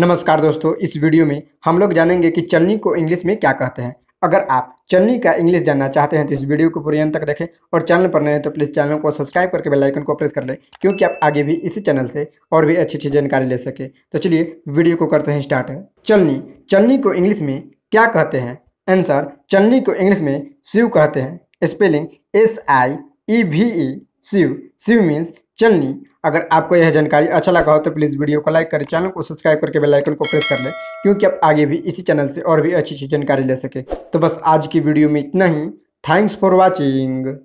नमस्कार दोस्तों इस वीडियो में हम लोग जानेंगे कि चलनी को इंग्लिश में क्या कहते हैं अगर आप चलनी का इंग्लिश जानना चाहते हैं तो इस वीडियो को पूरी अंत तक देखें और चैनल पर नए हैं तो प्लीज़ चैनल को सब्सक्राइब करके बेल आइकन को प्रेस कर लें क्योंकि आप आगे भी इसी चैनल से और भी अच्छी अच्छी जानकारी ले सके तो चलिए वीडियो को करते हैं स्टार्ट है। चलनी चलनी को इंग्लिश में क्या कहते हैं आंसर चलनी को इंग्लिश में शिव कहते हैं spelling S I E V E sieve sieve means चलनी अगर आपको यह जानकारी अच्छा लगा हो तो प्लीज़ वीडियो को लाइक करें चैनल को सब्सक्राइब करके बेल आइकन को प्रेस कर लें क्योंकि आप आगे भी इसी चैनल से और भी अच्छी अच्छी जानकारी ले सके तो बस आज की वीडियो में इतना ही थैंक्स फॉर वॉचिंग